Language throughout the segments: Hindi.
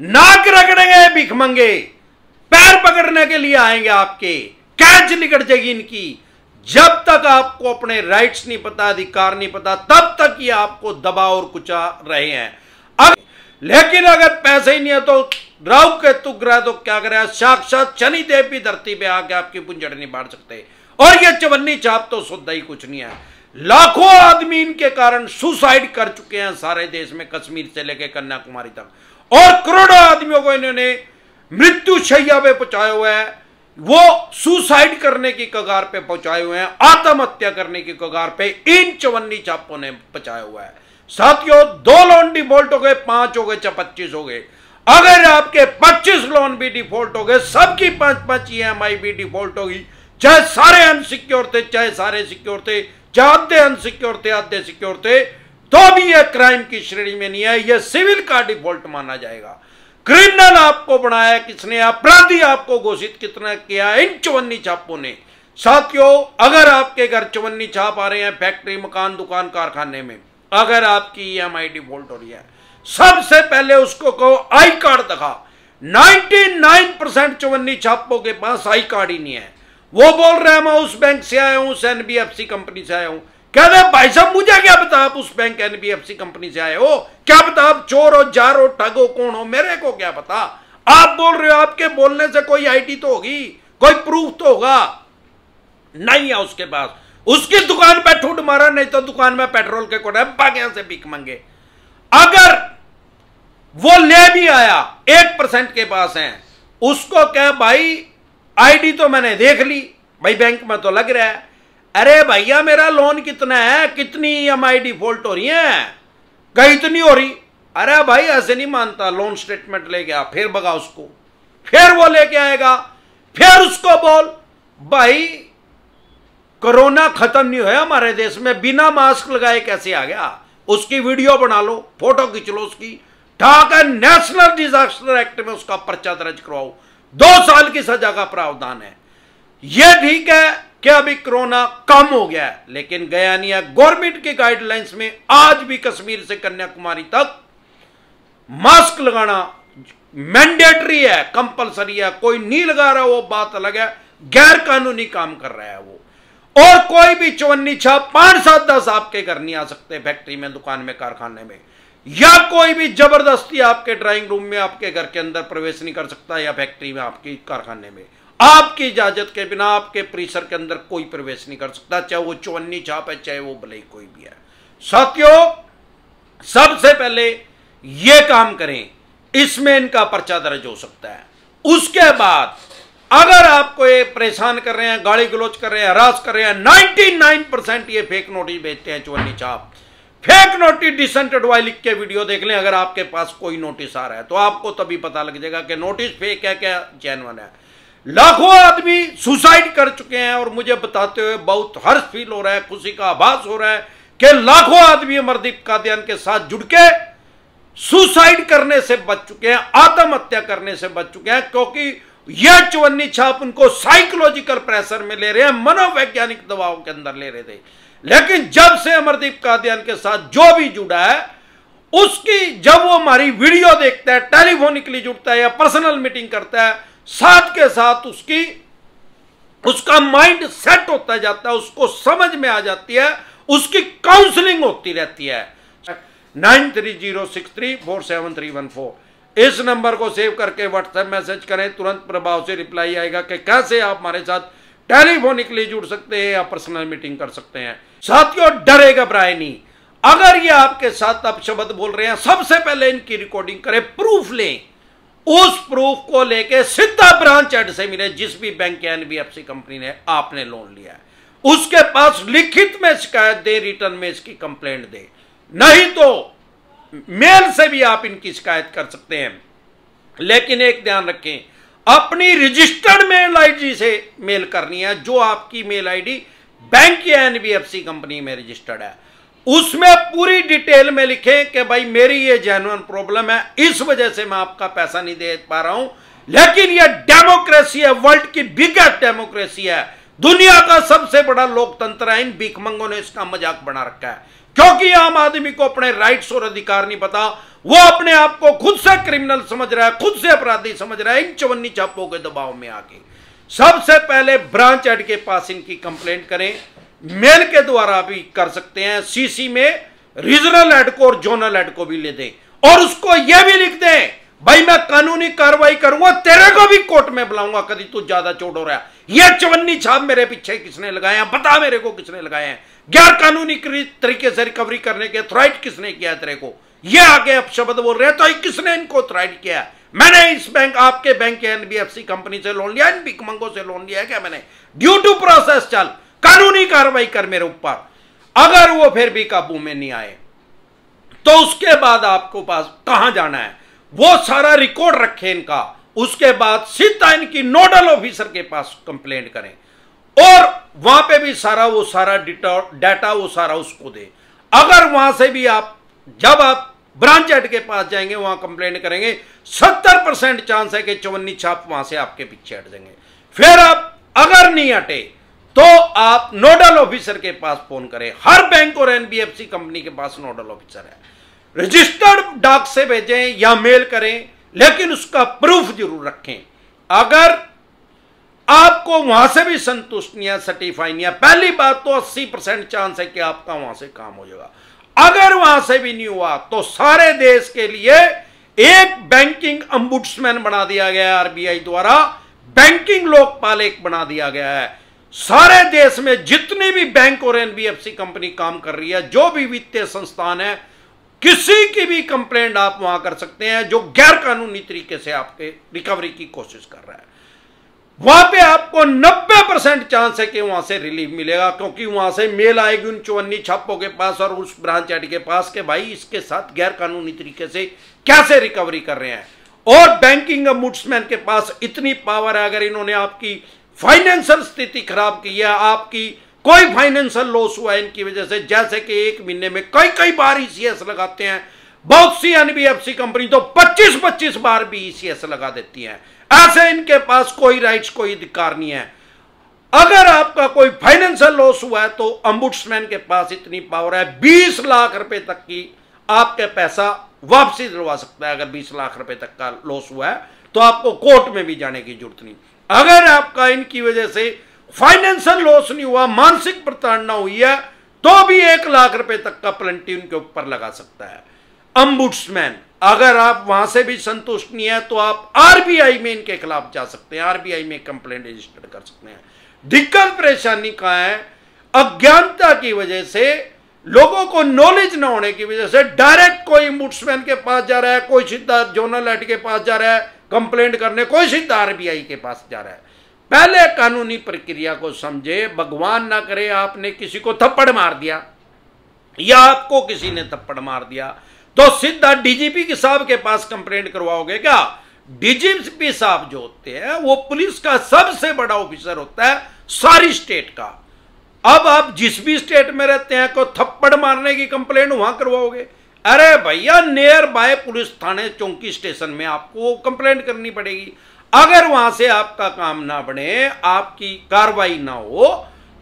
नाक रगड़ेंगे भीख मंगे पैर पकड़ने के लिए आएंगे आपके कैच निकट जाएगी इनकी जब तक आपको अपने राइट्स नहीं पता अधिकार नहीं पता तब तक ये आपको दबा और कुचा रहे हैं अब लेकिन अगर पैसे ही नहीं है तो राहु के तुक ग्रह तो क्या करे साक्षात शनि देव भी धरती पे आके आपकी पुंजड़ नहीं बांट सकते और ये चवन्नी चाप तो शुद्ध ही कुछ नहीं है लाखों आदमी इनके कारण सुसाइड कर चुके हैं सारे देश में कश्मीर से लेकर कन्याकुमारी तक और करोड़ों आदमियों को इन्होंने मृत्यु छैया पे पहुंचाए हुए हैं वो सुसाइड करने की कगार पे पहुंचाए हुए हैं आत्महत्या करने की कगार पे इन चवन्नी छापों ने पहुंचाया हुआ है साथियों दो लोन डिफॉल्ट हो गए पांच हो गए चाहे पच्चीस हो गए अगर आपके पच्चीस लोन भी डिफॉल्ट हो गए सबकी पांच पांच ई एम आई भी डिफॉल्ट होगी चाहे सारे अनसिक्योर थे चाहे सारे सिक्योर थे चाहे आधे अनसिक्योर थे आधे सिक्योर थे तो भी यह क्राइम की श्रेणी में नहीं है यह सिविल का डिफॉल्ट माना जाएगा क्रिमिनल आपको बनाया किसने अपराधी आपको घोषित कितना किया इन चवन्नी छापों ने साथियों अगर आपके घर चवन्नी छाप आ रहे हैं फैक्ट्री मकान दुकान कारखाने में अगर आपकी ई एम आई डिफॉल्ट हो रही है सबसे पहले उसको कहो आई कार्ड दिखा 99 परसेंट चवन्नी छापों के पास आई कार्ड ही नहीं है वो बोल रहे हैं मैं उस बैंक से आया हूं उस एनबीएफसी कंपनी से आया हूं कहते भाई साहब मुझे क्या बता आप उस बैंक एनबीएफसी कंपनी से आए हो क्या बता आप चोर हो जार हो ठग हो कौन हो मेरे को क्या पता आप बोल रहे हो आपके बोलने से कोई आईटी तो होगी कोई प्रूफ तो होगा नहीं है उसके पास उसकी दुकान पे ठूट मारा नहीं तो दुकान में पेट्रोल के कोटे क्या से बीख मंगे अगर वो ले भी आया एक परसेंट के पास है उसको क्या भाई आईडी तो मैंने देख ली भाई बैंक में तो लग रहा है अरे भैया मेरा लोन कितना है कितनी ई e डिफॉल्ट हो रही है कहीं इतनी तो हो रही अरे भाई ऐसे नहीं मानता लोन स्टेटमेंट लेके आ फिर बगा उसको फिर वो लेके आएगा फिर उसको बोल भाई कोरोना खत्म नहीं हुआ हमारे देश में बिना मास्क लगाए कैसे आ गया उसकी वीडियो बना लो फोटो खींच लो उसकी ठाकर नेशनल डिजास्टर एक्ट में उसका पर्चा दर्ज करवाओ दो साल की सजा का प्रावधान है यह ठीक है कि अभी कोरोना कम हो गया है लेकिन गयानिया गवर्नमेंट के गाइडलाइंस में आज भी कश्मीर से कन्याकुमारी तक मास्क लगाना मैंडेटरी है कंपलसरी है कोई नहीं लगा रहा वो बात अलग है गैर कानूनी काम कर रहा है वो और कोई भी चौवन्नी छह पांच सात दस आपके घर नहीं आ सकते फैक्ट्री में दुकान में कारखाने में या कोई भी जबरदस्ती आपके ड्राइंग रूम में आपके घर के अंदर प्रवेश नहीं कर सकता या फैक्ट्री में आपके कारखाने में आपकी इजाजत के बिना आपके परिसर के अंदर कोई प्रवेश नहीं कर सकता चाहे वो चौवन्नी छाप है चाहे वो भले कोई भी है साथियों सबसे पहले ये काम करें इसमें इनका पर्चा दर्ज हो सकता है उसके बाद अगर आपको ये परेशान कर रहे हैं गाली गलोच कर रहे हैं हरास कर रहे हैं 99 परसेंट ये फेक नोटिस भेजते हैं चौवन्नी छाप फेक नोटिस डिसेंटेड वाई लिख के वीडियो देख लें अगर आपके पास कोई नोटिस आ रहा है तो आपको तभी पता लग जाएगा कि नोटिस फेक है क्या जैनवन है लाखों आदमी सुसाइड कर चुके हैं और मुझे बताते हुए बहुत हर्ष फील हो रहा है खुशी का आभास हो रहा है कि लाखों आदमी अमरदीप कादयान के साथ जुड़ के सुसाइड करने से बच चुके हैं आत्महत्या करने से बच चुके हैं क्योंकि यह चवन्नी छाप उनको साइकोलॉजिकल प्रेशर में ले रहे हैं मनोवैज्ञानिक दबाव के अंदर ले रहे थे लेकिन जब से अमरदीप कादयान के साथ जो भी जुड़ा है उसकी जब वो हमारी वीडियो देखता है टेलीफोनिकली जुड़ता है या पर्सनल मीटिंग करता है साथ के साथ उसकी उसका माइंड सेट होता जाता है उसको समझ में आ जाती है उसकी काउंसलिंग होती रहती है nine three zero six three four seven three one four इस नंबर को सेव करके व्हाट्सएप मैसेज करें तुरंत प्रभाव से रिप्लाई आएगा कि कैसे आप हमारे साथ टेलीफोनिकली जुड़ सकते हैं या पर्सनल मीटिंग कर सकते हैं साथियों डरेगा घबराए नहीं अगर ये आपके साथ आप शब्द बोल रहे हैं सबसे पहले इनकी रिकॉर्डिंग करें प्रूफ लें उस प्रूफ को लेके सीधा ब्रांच हेड से मिले जिस भी बैंक या एनबीएफसी कंपनी ने आपने लोन लिया है उसके पास लिखित में शिकायत दे रिटर्न में इसकी कंप्लेंट दे नहीं तो मेल से भी आप इनकी शिकायत कर सकते हैं लेकिन एक ध्यान रखें अपनी रजिस्टर्ड मेल आईडी से मेल करनी है जो आपकी मेल आईडी बैंक या एनबीएफसी कंपनी में रजिस्टर्ड है उसमें पूरी डिटेल में लिखें कि भाई मेरी ये जेनुअन प्रॉब्लम है इस वजह से मैं आपका पैसा नहीं दे पा रहा हूं लेकिन ये डेमोक्रेसी है वर्ल्ड की बिगेस्ट डेमोक्रेसी है दुनिया का सबसे बड़ा लोकतंत्र है इन भीखमंगों ने इसका मजाक बना रखा है क्योंकि आम आदमी को अपने राइट्स और अधिकार नहीं पता वो अपने आप को खुद से क्रिमिनल समझ रहा है खुद से अपराधी समझ रहा है इन चवन्नी छापों के दबाव में आके सबसे पहले ब्रांच एड के पास इनकी कंप्लेंट करें मेल के द्वारा भी कर सकते हैं सीसी में रीजनल हेड को और जोनल हेड को भी ले दें और उसको यह भी लिख दें भाई मैं कानूनी कार्रवाई करूंगा तेरे को भी कोर्ट में बुलाऊंगा कभी तू ज्यादा चोट हो रहा है यह चवन्नी छाप मेरे पीछे किसने लगाया बता मेरे को किसने लगाया गैर कानूनी तरीके से रिकवरी करने के थ्राइट किसने किया तेरे को यह आगे अब शब्द बोल रहे हैं तो किसने इनको थ्राइट किया है मैंने इस बैंक आपके बैंक एनबीएफसी कंपनी से लोन लिया इन बिकमंगों से लोन लिया क्या मैंने ड्यू टू प्रोसेस चल कानूनी कार्रवाई कर मेरे ऊपर अगर वो फिर भी काबू में नहीं आए तो उसके बाद आपको पास कहां जाना है वो सारा रिकॉर्ड रखे इनका उसके बाद सीधा इनकी नोडल ऑफिसर के पास कंप्लेंट करें और वहां पे भी सारा वो सारा डाटा वो सारा उसको दे अगर वहां से भी आप जब आप ब्रांच हेड के पास जाएंगे वहां कंप्लेंट करेंगे सत्तर परसेंट चांस है कि चौवन्नी छाप वहां से आपके पीछे हट जाएंगे फिर आप अगर नहीं हटे तो आप नोडल ऑफिसर के पास फोन करें हर बैंक और एनबीएफसी कंपनी के पास नोडल ऑफिसर है रजिस्टर्ड डाक से भेजें या मेल करें लेकिन उसका प्रूफ जरूर रखें अगर आपको वहां से भी संतुष्ट नहीं है सर्टिफाई नहीं है पहली बात तो 80 परसेंट चांस है कि आपका वहां से काम हो जाएगा अगर वहां से भी नहीं हुआ तो सारे देश के लिए एक बैंकिंग अंबुड्समैन बना दिया गया है आरबीआई द्वारा बैंकिंग लोकपाल एक बना दिया गया है सारे देश में जितनी भी बैंक और एनबीएफसी कंपनी काम कर रही है जो भी वित्तीय संस्थान है किसी की भी कंप्लेंट आप वहां कर सकते हैं जो गैर कानूनी तरीके से आपके रिकवरी की कोशिश कर रहा है वहां पे आपको 90 परसेंट चांस है कि वहां से रिलीफ मिलेगा क्योंकि वहां से मेल आएगी उन चौवन्नी छापों के पास और उस ब्रांच एड के पास के भाई इसके साथ गैर कानूनी तरीके से कैसे रिकवरी कर रहे हैं और बैंकिंग मुड्समैन के पास इतनी पावर है अगर इन्होंने आपकी फाइनेंशियल स्थिति खराब की है आपकी कोई फाइनेंशियल लॉस हुआ है इनकी वजह से जैसे कि एक महीने में कई कई बार ईसीएस e लगाते हैं बहुत सी एनबीएफसी कंपनी तो 25-25 बार भी ईसीएस e लगा देती हैं ऐसे इनके पास कोई राइट्स कोई अधिकार नहीं है अगर आपका कोई फाइनेंशियल लॉस हुआ है तो अम्बुड्समैन के पास इतनी पावर है बीस लाख रुपए तक की आपके पैसा वापसी दिलवा सकता है अगर बीस लाख रुपए तक का लॉस हुआ है तो आपको कोर्ट में भी जाने की जरूरत नहीं अगर आपका इनकी वजह से फाइनेंशियल लॉस नहीं हुआ मानसिक प्रताड़ना हुई है तो भी एक लाख रुपए तक का प्लंटी उनके ऊपर लगा सकता है अम्बुड्समैन अगर आप वहां से भी संतुष्ट नहीं है तो आप आरबीआई में इनके खिलाफ जा सकते हैं आरबीआई में कंप्लेन रजिस्टर कर सकते हैं दिक्कत परेशानी का है अज्ञानता की वजह से लोगों को नॉलेज ना होने की वजह से डायरेक्ट कोई अम्बुड्समैन के पास जा रहा है कोई सिद्धार्थ जोनल एट के पास जा रहा है कंप्लेंट करने कोई सीधा आरबीआई के पास जा रहा है पहले कानूनी प्रक्रिया को समझे भगवान ना करे आपने किसी को थप्पड़ मार दिया या आपको किसी ने थप्पड़ मार दिया तो सीधा डीजीपी के साहब के पास कंप्लेंट करवाओगे क्या डीजीपी साहब जो होते हैं वो पुलिस का सबसे बड़ा ऑफिसर होता है सारी स्टेट का अब आप जिस भी स्टेट में रहते हैं को थप्पड़ मारने की कंप्लेंट वहां करवाओगे अरे भैया नियर बाय पुलिस थाने चौकी स्टेशन में आपको कंप्लेंट करनी पड़ेगी अगर वहां से आपका काम ना बने आपकी कार्रवाई ना हो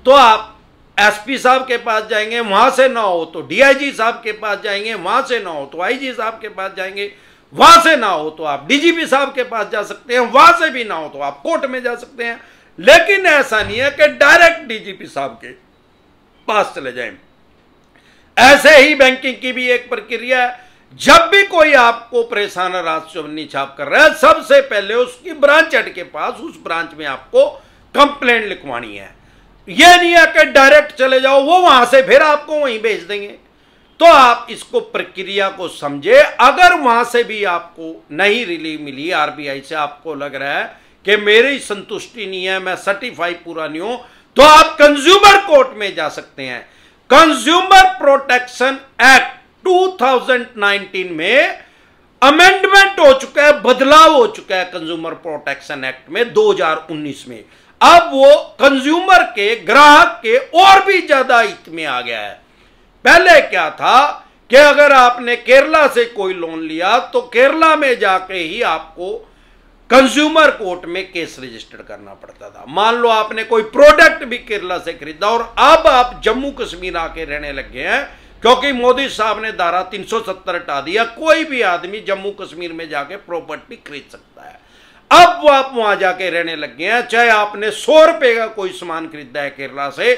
तो आप एसपी साहब के पास जाएंगे वहां से ना हो तो डीआईजी साहब के पास जाएंगे वहां से ना हो तो आईजी साहब के पास जाएंगे वहां से ना हो तो आप डीजीपी साहब के पास जा सकते हैं वहां से भी ना हो तो आप कोर्ट में जा सकते हैं लेकिन ऐसा नहीं है कि डायरेक्ट डीजीपी साहब के पास चले जाएं ऐसे ही बैंकिंग की भी एक प्रक्रिया है जब भी कोई आपको परेशान रात छाप कर रहा है सबसे पहले उसकी ब्रांच हेड के पास उस ब्रांच में आपको कंप्लेन लिखवानी है यह नहीं है कि डायरेक्ट चले जाओ वो वहां से फिर आपको वहीं भेज देंगे तो आप इसको प्रक्रिया को समझे अगर वहां से भी आपको नहीं रिलीव मिली आरबीआई से आपको लग रहा है कि मेरी संतुष्टि नहीं है मैं सर्टिफाई पूरा नहीं हूं तो आप कंज्यूमर कोर्ट में जा सकते हैं कंज्यूमर प्रोटेक्शन एक्ट 2019 में अमेंडमेंट हो चुका है बदलाव हो चुका है कंज्यूमर प्रोटेक्शन एक्ट में 2019 में अब वो कंज्यूमर के ग्राहक के और भी ज्यादा हित में आ गया है पहले क्या था कि अगर आपने केरला से कोई लोन लिया तो केरला में जाके ही आपको कंज्यूमर कोर्ट में केस रजिस्टर करना पड़ता था मान लो आपने कोई प्रोडक्ट भी केरला से खरीदा और अब आप जम्मू कश्मीर आके रहने लग गए हैं क्योंकि मोदी साहब ने धारा 370 हटा दिया कोई भी आदमी जम्मू कश्मीर में जाके प्रॉपर्टी खरीद सकता है अब वो आप वहां जाके रहने लग गए हैं चाहे आपने सौ रुपए का कोई सामान खरीदा है केरला से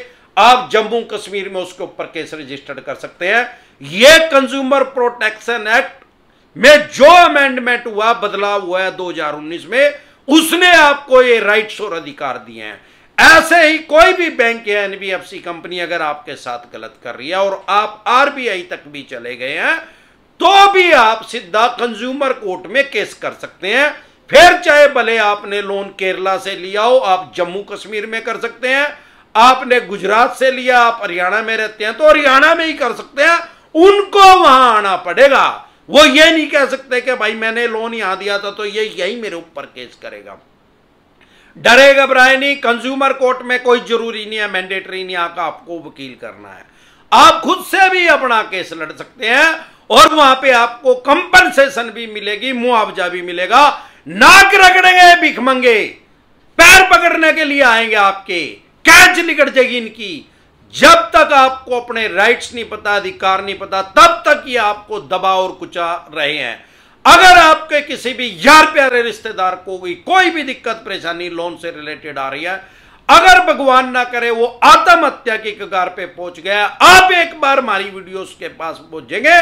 आप जम्मू कश्मीर में उसके ऊपर केस रजिस्टर्ड कर सकते हैं यह कंज्यूमर प्रोटेक्शन एक्ट में जो अमेंडमेंट हुआ बदलाव हुआ है 2019 में उसने आपको ये राइट्स और अधिकार दिए हैं ऐसे ही कोई भी बैंक या एनबीएफसी कंपनी अगर आपके साथ गलत कर रही है और आप आरबीआई तक भी चले गए हैं तो भी आप सीधा कंज्यूमर कोर्ट में केस कर सकते हैं फिर चाहे भले आपने लोन केरला से लिया हो आप जम्मू कश्मीर में कर सकते हैं आपने गुजरात से लिया आप हरियाणा में रहते हैं तो हरियाणा में ही कर सकते हैं उनको वहां आना पड़ेगा वो ये नहीं कह सकते कि भाई मैंने लोन यहां दिया था तो ये यही मेरे ऊपर केस करेगा डरे घबराए नहीं कंज्यूमर कोर्ट में कोई जरूरी नहीं है मैंडेटरी नहीं आका आपको वकील करना है आप खुद से भी अपना केस लड़ सकते हैं और वहां पे आपको कंपनसेशन भी मिलेगी मुआवजा भी मिलेगा नाक रगड़ेंगे भिखमंगे पैर पकड़ने के लिए आएंगे आपके कैच निकट जाएगी इनकी जब तक आपको अपने राइट्स नहीं पता अधिकार नहीं पता तब तक ये आपको दबा और कुचा रहे हैं अगर आपके किसी भी यार प्यारे रिश्तेदार को भी कोई भी दिक्कत परेशानी लोन से रिलेटेड आ रही है अगर भगवान ना करे वो आत्महत्या की कगार पे पहुंच गया आप एक बार हमारी वीडियोस के पास पहुंचेंगे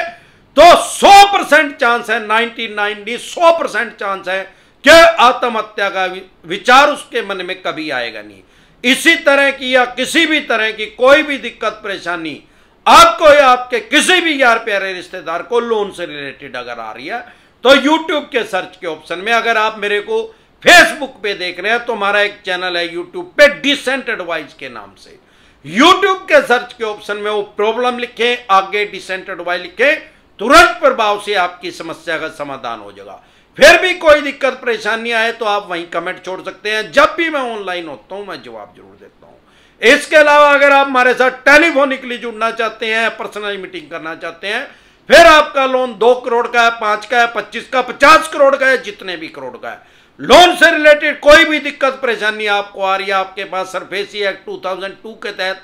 तो 100 परसेंट चांस है 99 डी 100 परसेंट चांस है कि आत्महत्या का विचार उसके मन में कभी आएगा नहीं इसी तरह की या किसी भी तरह की कोई भी दिक्कत परेशानी आपको या आपके किसी भी यार प्यारे रिश्तेदार को लोन से रिलेटेड अगर आ रही है तो यूट्यूब के सर्च के ऑप्शन में अगर आप मेरे को फेसबुक पे देख रहे हैं तो हमारा एक चैनल है यूट्यूब पे डिसेंट एडवाइस के नाम से यूट्यूब के सर्च के ऑप्शन में वो प्रॉब्लम लिखें आगे डिसेंट एडवाइस लिखें तुरंत प्रभाव से आपकी समस्या का समाधान हो जाएगा फिर भी कोई दिक्कत परेशानी आए तो आप वहीं कमेंट छोड़ सकते हैं जब भी मैं ऑनलाइन होता हूं मैं जवाब जरूर देता हूं इसके अलावा अगर आप हमारे साथ टेलीफोनिकली जुड़ना चाहते हैं पर्सनल मीटिंग करना चाहते हैं फिर आपका लोन दो करोड़ का है पांच का है पच्चीस का पचास करोड़ का है जितने भी करोड़ का है लोन से रिलेटेड कोई भी दिक्कत परेशानी आपको आ रही है आपके पास सरफेसी एक्ट टू के तहत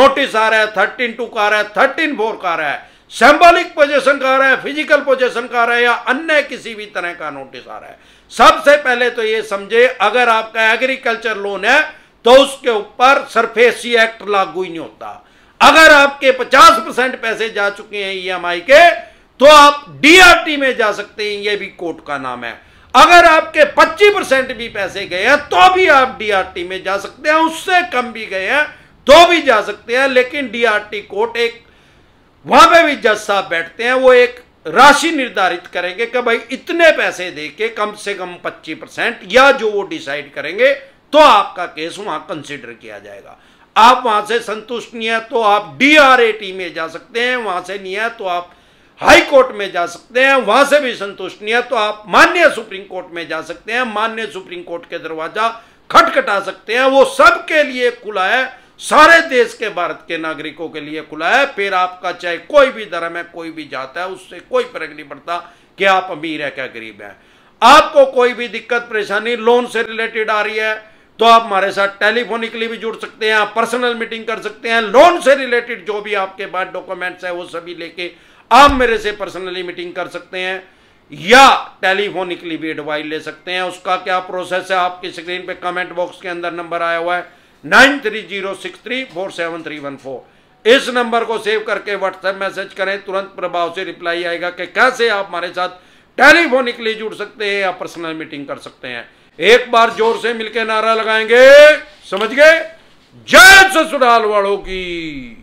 नोटिस आ रहा है थर्टीन टू का आ रहा है थर्टीन फोर का आ रहा है सिंबॉलिक पोजेशन का आ रहा है फिजिकल पोजेशन का आ रहा है या अन्य किसी भी तरह का नोटिस आ रहा है सबसे पहले तो ये समझे अगर आपका एग्रीकल्चर लोन है तो उसके ऊपर सरफेसी एक्ट लागू ही नहीं होता अगर आपके 50 परसेंट पैसे जा चुके हैं ई e के तो आप डीआरटी में जा सकते हैं यह भी कोर्ट का नाम है अगर आपके 25 परसेंट भी पैसे गए हैं तो भी आप डीआरटी में जा सकते हैं उससे कम भी गए हैं तो भी जा सकते हैं लेकिन डीआरटी कोर्ट एक वहां पे भी जज साहब बैठते हैं वो एक राशि निर्धारित करेंगे कि भाई इतने पैसे दे के कम से कम 25 परसेंट या जो वो डिसाइड करेंगे तो आपका केस वहां कंसिडर किया जाएगा आप वहां से संतुष्ट नहीं है तो आप डीआरएटी में जा सकते हैं वहां से नहीं है तो आप हाई कोर्ट में जा सकते हैं वहां से भी संतुष्ट नहीं है तो आप मान्य सुप्रीम कोर्ट में जा सकते हैं मान्य सुप्रीम कोर्ट के दरवाजा खटखटा सकते हैं वो सबके लिए खुला है सारे देश के भारत के नागरिकों के लिए खुला है फिर आपका चाहे कोई भी धर्म है कोई भी जात है उससे कोई फर्क नहीं पड़ता कि आप अमीर है क्या गरीब है आपको कोई भी दिक्कत परेशानी लोन से रिलेटेड आ रही है तो आप हमारे साथ टेलीफोनिकली भी जुड़ सकते हैं आप पर्सनल मीटिंग कर सकते हैं लोन से रिलेटेड जो भी आपके पास डॉक्यूमेंट्स है वो सभी लेके आप मेरे से पर्सनली मीटिंग कर सकते हैं या टेलीफोनिकली भी एडवाइस ले सकते हैं उसका क्या प्रोसेस है आपकी स्क्रीन पे कमेंट बॉक्स के अंदर नंबर आया हुआ है nine three zero six three four seven three one four इस नंबर को सेव करके व्हाट्सएप मैसेज करें तुरंत प्रभाव से रिप्लाई आएगा कि कैसे आप हमारे साथ टेलीफोनिकली जुड़ सकते हैं या पर्सनल मीटिंग कर सकते हैं एक बार जोर से मिलकर नारा लगाएंगे समझ गए जय ससुराल वालों की